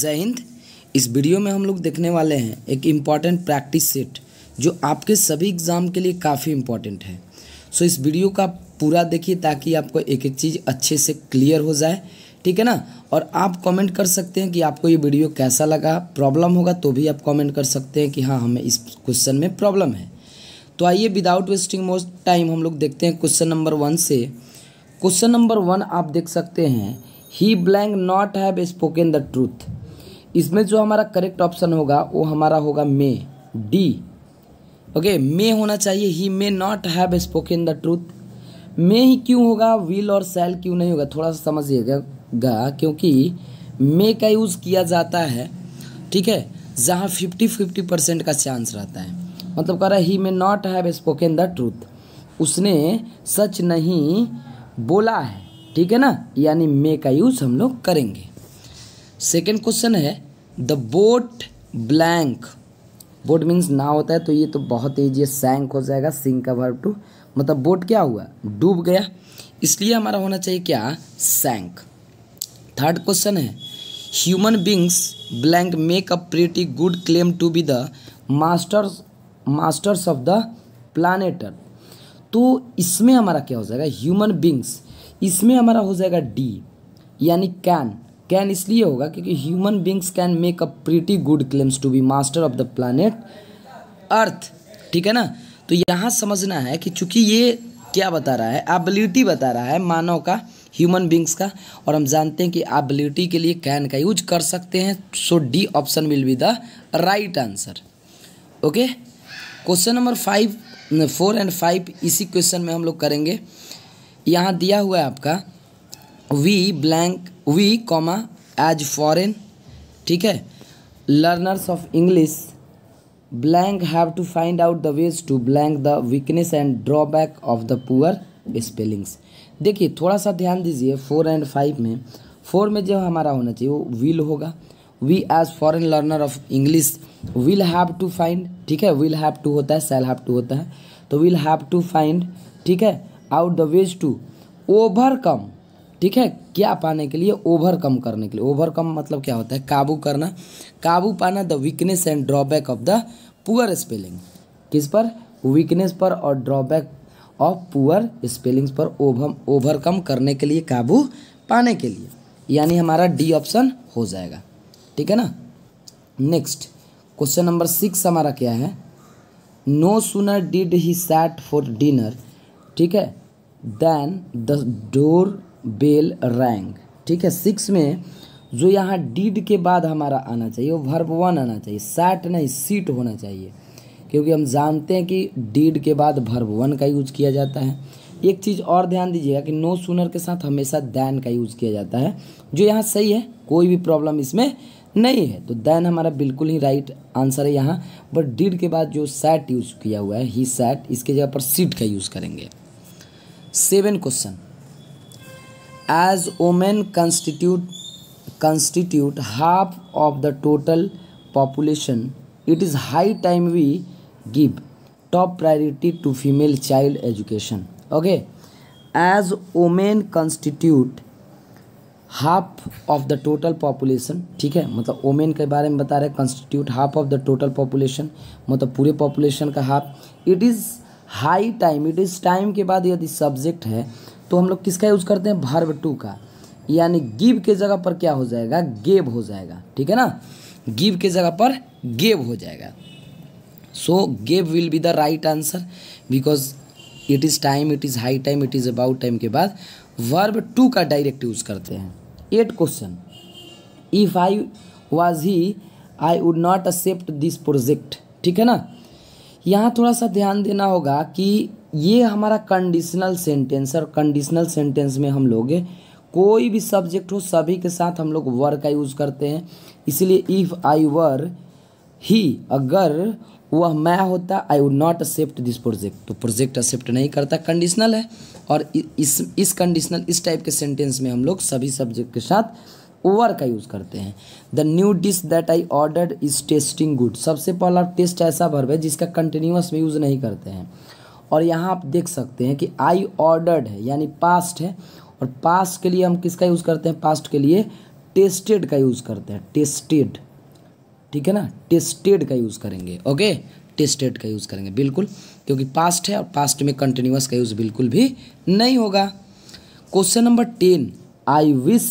जय हिंद इस वीडियो में हम लोग देखने वाले हैं एक इम्पॉर्टेंट प्रैक्टिस सेट जो आपके सभी एग्ज़ाम के लिए काफ़ी इम्पॉर्टेंट है सो इस वीडियो का पूरा देखिए ताकि आपको एक एक चीज़ अच्छे से क्लियर हो जाए ठीक है ना और आप कमेंट कर सकते हैं कि आपको ये वीडियो कैसा लगा प्रॉब्लम होगा तो भी आप कॉमेंट कर सकते हैं कि हाँ हमें इस क्वेश्चन में प्रॉब्लम है तो आइए विदाउट वेस्टिंग मोस्ट टाइम हम लोग देखते हैं क्वेश्चन नंबर वन से क्वेश्चन नंबर वन आप देख सकते हैं he blank not have spoken the truth इसमें जो हमारा करेक्ट ऑप्शन होगा वो हमारा होगा मे डी ओके मे होना चाहिए he may not have spoken the truth may he क्यों होगा विल और सेल क्यों नहीं होगा थोड़ा सा समझिएगा क्योंकि मे का यूज़ किया जाता है ठीक है जहाँ फिफ्टी फिफ्टी परसेंट का चांस रहता है मतलब कह रहा है he may not have spoken the truth उसने सच नहीं बोला है ठीक है ना यानी मे का यूज़ हम लोग करेंगे सेकेंड क्वेश्चन है the boat blank boat means ना होता है तो ये तो बहुत ही ये सैंक हो जाएगा सिंक का वर्ब टू मतलब बोट क्या हुआ डूब गया इसलिए हमारा होना चाहिए क्या सैंक थर्ड क्वेश्चन है human beings blank make a pretty good claim to be the masters masters of the planet तो इसमें हमारा क्या हो जाएगा ह्यूमन बींग्स इसमें हमारा हो जाएगा डी यानी कैन कैन इसलिए होगा क्योंकि human beings can make a pretty good claims to be master of the planet earth ठीक है ना तो यहाँ समझना है कि चूंकि ये क्या बता रहा है एबिलिटी बता रहा है मानव का ह्यूमन बींग्स का और हम जानते हैं कि एबिलिटी के लिए कैन का यूज कर सकते हैं so D option will be the right answer okay question number five four and five इसी क्वेश्चन में हम लोग करेंगे यहाँ दिया हुआ है आपका we blank we comma as foreign ठीक है learners of English blank have to find out the ways to blank the weakness and drawback of the poor spellings देखिए थोड़ा सा ध्यान दीजिए फोर एंड फाइव में फोर में जो हमारा होना चाहिए वो विल होगा we as foreign learner of English will have to find ठीक है विल हैव टू होता है सेल हैव टू होता है तो विल हैव टू फाइंड ठीक है out the ways to overcome ठीक है क्या पाने के लिए ओवरकम करने के लिए ओवरकम मतलब क्या होता है काबू करना काबू पाना the weakness and drawback of the poor spelling किस पर वीकनेस पर और ड्रॉबैक ऑफ पुअर स्पेलिंग्स पर ओवरकम करने के लिए काबू पाने के लिए यानी हमारा डी ऑप्शन हो जाएगा ठीक है ना नेक्स्ट क्वेश्चन नंबर सिक्स हमारा क्या है no sooner did he sat for dinner ठीक है then the door bell rang ठीक है सिक्स में जो यहाँ डीड के बाद हमारा आना चाहिए वो वर्ब वन आना चाहिए सैट नहीं सीट होना चाहिए क्योंकि हम जानते हैं कि डीड के बाद वर्ब वन का यूज किया जाता है एक चीज़ और ध्यान दीजिएगा कि नो सुनर के साथ हमेशा दैन का यूज़ किया जाता है जो यहाँ सही है कोई भी प्रॉब्लम इसमें नहीं है तो दैन हमारा बिल्कुल ही राइट आंसर है यहाँ बट डीड के बाद जो सैट यूज़ किया हुआ है ही सैट इसके जगह पर सीट का यूज़ करेंगे seven question as women constitute constitute half of the total population it is high time we give top priority to female child education okay as women constitute half of the total population ठीक है मतलब women के बारे में बता रहे हैं constitute half of the total population मतलब पूरे पॉपुलेशन का half it is high time it is time के बाद यदि सब्जेक्ट है तो हम लोग किसका यूज़ करते हैं भर्ब टू का यानी गिव के जगह पर क्या हो जाएगा गेब हो जाएगा ठीक है ना गिव के जगह पर गेब हो जाएगा so gave will be the right answer because it is time it is high time it is about time के बाद वर्ब टू का डायरेक्ट यूज़ करते हैं eight question if I was he I would not accept this project ठीक है ना यहाँ थोड़ा सा ध्यान देना होगा कि ये हमारा कंडीशनल सेंटेंस और कंडीशनल सेंटेंस में हम लोग कोई भी सब्जेक्ट हो सभी के साथ हम लोग वर का यूज़ करते हैं इसलिए इफ़ आई वर ही अगर वह मैं होता I would not accept this project तो प्रोजेक्ट एक्सेप्ट नहीं करता कंडीशनल है और इस इस कंडीशनल इस टाइप के सेंटेंस में हम लोग सभी सब्जेक्ट के साथ ओवर का यूज़ करते हैं the new dish that I order is tasting good सबसे पहला टेस्ट ऐसा भर है जिसका कंटिन्यूस में यूज़ नहीं करते हैं और यहाँ आप देख सकते हैं कि आई ऑर्डर्ड है यानी पास्ट है और पास्ट के लिए हम किसका यूज़ करते हैं पास्ट के लिए टेस्टेड का यूज़ करते हैं टेस्टेड ठीक है ना टेस्टेड का यूज़ करेंगे ओके टेस्टेड का यूज़ करेंगे बिल्कुल क्योंकि पास्ट है और पास्ट में कंटिन्यूस का यूज़ बिल्कुल भी नहीं होगा question number ten I wish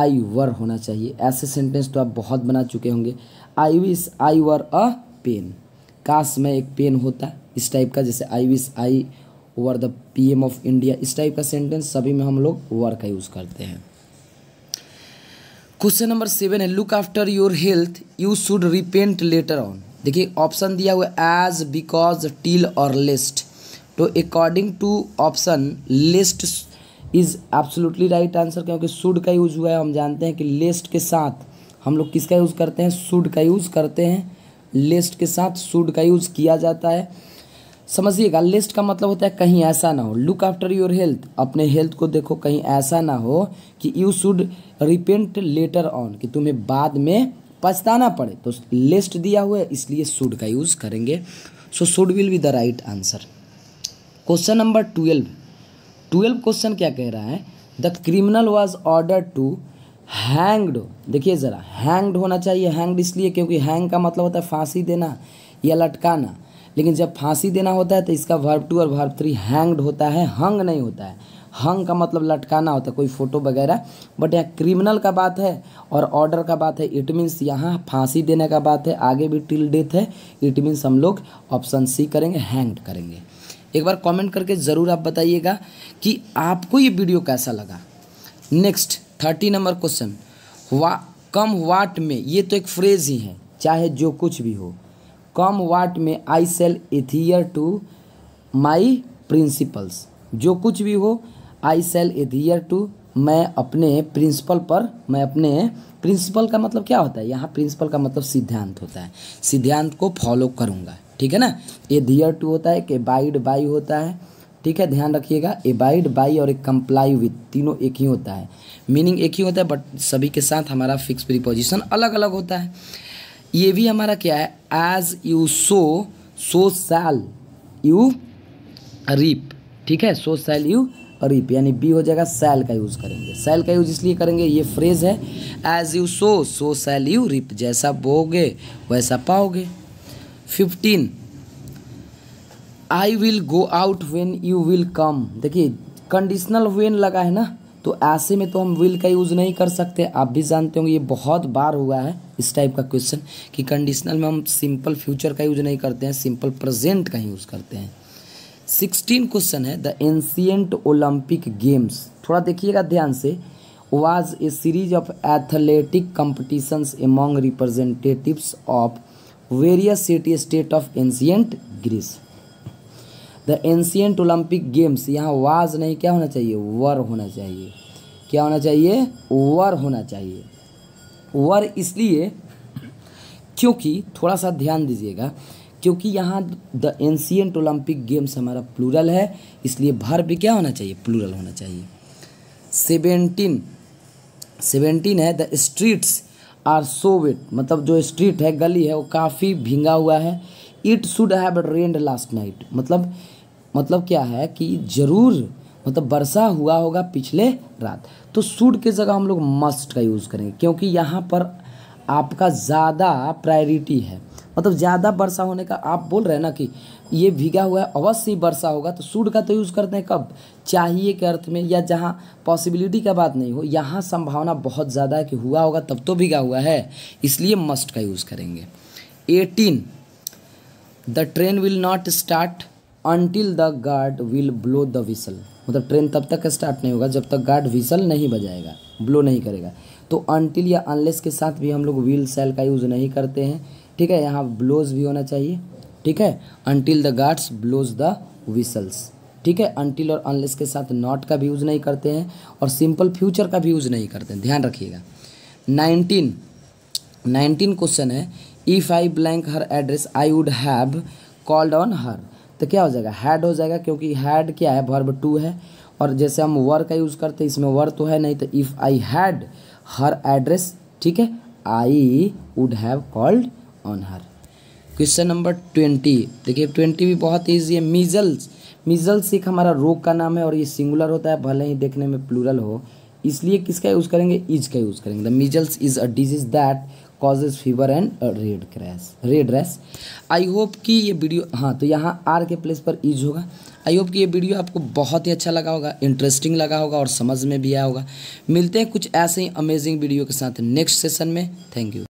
I were होना चाहिए ऐसे सेंटेंस तो आप बहुत बना चुके होंगे आई wish I were a pen काश मैं एक पेन होता इस टाइप का जैसे I wish I were the P M of India इस टाइप का सेंटेंस सभी में हम लोग वर का यूज़ करते हैं क्वेश्चन नंबर सेवन है look after your health you should repent later on देखिए ऑप्शन दिया हुआ है एज बिकॉज टिल और लिस्ट तो according to option lest is absolutely right answer क्योंकि शुड का यूज़ हुआ है हम जानते हैं कि लिस्ट के साथ हम लोग किसका यूज़ करते हैं शुड का यूज़ करते हैं लिस्ट के साथ शुड का यूज़ किया जाता है समझिएगा लिस्ट का मतलब होता है कहीं ऐसा ना हो लुक आफ्टर योर हेल्थ अपने हेल्थ को देखो कहीं ऐसा ना हो कि you should repent later on कि तुम्हें बाद में पछताना पड़े तो लिस्ट दिया हुआ है इसलिए शुड का यूज़ करेंगे so should will be the right answer question number twelve twelve question क्या कह रहा है the criminal was order to hanged देखिए ज़रा हैंग्ड होना चाहिए हैंग्ड इसलिए क्योंकि हैंग का मतलब होता है फांसी देना या लटकाना लेकिन जब फांसी देना होता है तो इसका वर्ब टू और वर्ब थ्री हैंग्ड होता है हंग नहीं होता है हंग का मतलब लटकाना होता है कोई फ़ोटो वगैरह बट यहाँ क्रिमिनल का बात है और ऑर्डर का बात है इट मीन्स यहाँ फांसी देने का बात है आगे भी टिल डेथ है इट मीन्स हम लोग ऑप्शन सी करेंगे हैंग्ड करेंगे एक बार कमेंट करके ज़रूर आप बताइएगा कि आपको ये वीडियो कैसा लगा नेक्स्ट थर्टी नंबर क्वेश्चन वा कम वाट में ये तो एक फ्रेज ही है चाहे जो कुछ भी हो come what may I shall adhere to my principles जो कुछ भी हो आई सेल एथियर टू मैं अपने प्रिंसिपल पर मैं अपने प्रिंसिपल का मतलब क्या होता है यहाँ प्रिंसिपल का मतलब सिद्धांत होता है सिद्धांत को फॉलो करूँगा ठीक है ना ए टू होता है एक एबाइड बाई होता है ठीक है ध्यान रखिएगा एबाइड बाई और एक कंप्लाई विथ तीनों एक ही होता है मीनिंग एक ही होता है बट सभी के साथ हमारा फिक्स प्रीपोजिशन अलग अलग होता है ये भी हमारा क्या है as you sow so shall you reap ठीक है सो सैल यू रीप यानी बी हो जाएगा सैल का यूज़ करेंगे सैल का यूज़ इसलिए करेंगे ये फ्रेज है as you sow so shall you reap जैसा बोगे वैसा पाओगे fifteen I will go out when you will come देखिए कंडीशनल वेन लगा है ना तो ऐसे में तो हम विल का यूज़ नहीं कर सकते आप भी जानते होंगे ये बहुत बार हुआ है इस टाइप का क्वेश्चन कि कंडीशनल में हम सिंपल फ्यूचर का यूज़ नहीं करते हैं सिंपल प्रेजेंट का यूज़ करते हैं सिक्सटीन क्वेश्चन है द एंशियंट ओलंपिक गेम्स थोड़ा देखिएगा ध्यान से was a series of athletic competitions among representative of various city state of ancient Greece the ancient Olympic games यहाँ वाज नहीं क्या होना चाहिए वर होना चाहिए क्या होना चाहिए वर होना चाहिए वर इसलिए क्योंकि थोड़ा सा ध्यान दीजिएगा क्योंकि यहाँ द एंशियंट ओलंपिक गेम्स हमारा प्लूरल है इसलिए भर भी क्या होना चाहिए प्लूरल होना चाहिए सेवेंटीन सेवेंटीन है the streets are so wet मतलब जो स्ट्रीट है गली है वो काफ़ी भींगा हुआ है it should have rained last night मतलब मतलब क्या है कि ज़रूर मतलब बरसा हुआ होगा पिछले रात तो सूड की जगह हम लोग मस्ट का यूज़ करेंगे क्योंकि यहाँ पर आपका ज़्यादा प्रायोरिटी है मतलब ज़्यादा वर्षा होने का आप बोल रहे हैं ना कि ये भीगा हुआ है अवश्य ही वर्षा होगा तो सूड का तो यूज़ करते हैं कब चाहिए के अर्थ में या जहाँ पॉसिबिलिटी का बात नहीं हो यहाँ संभावना बहुत ज़्यादा है कि हुआ होगा तब तो भीगा हुआ है इसलिए मस्ट का यूज़ करेंगे eighteen the train will not start until the guard will blow the whistle मतलब ट्रेन तब तक स्टार्ट नहीं होगा जब तक गार्ड विसल नहीं बजाएगा ब्लो नहीं करेगा तो अनटिल या अनलेस के साथ भी हम लोग व्हील सेल का यूज़ नहीं करते हैं ठीक है यहाँ ब्लोज भी होना चाहिए ठीक है until the guards blows the whistles ठीक है अनटिल और अनलेस के साथ नॉट का भी यूज़ नहीं करते हैं और सिंपल फ्यूचर का भी यूज़ नहीं करते हैं ध्यान रखिएगा नाइनटीन नाइनटीन क्वेश्चन है if I blank her address I would have called on her तो क्या हो जाएगा हैड हो जाएगा क्योंकि हैड क्या है वर्ब टू है और जैसे हम वर का यूज़ करते हैं इसमें वर तो है नहीं तो if I had her address ठीक है I would have called on her question number twenty देखिए ट्वेंटी भी बहुत ईजी है मीजल्स मीजल्स एक हमारा रोग का नाम है और ये सिंगुलर होता है भले ही देखने में प्लूरल हो इसलिए किसका यूज़ करेंगे इज का यूज़ करेंगे the measles is a disease that causes fever and red crash red rash I hope कि ये वीडियो हाँ तो यहाँ आर के प्लेस पर ईज होगा आई होप कि ये वीडियो आपको बहुत ही अच्छा लगा होगा इंटरेस्टिंग लगा होगा और समझ में भी आया होगा मिलते हैं कुछ ऐसे ही अमेजिंग वीडियो के साथ नेक्स्ट सेशन में थैंक यू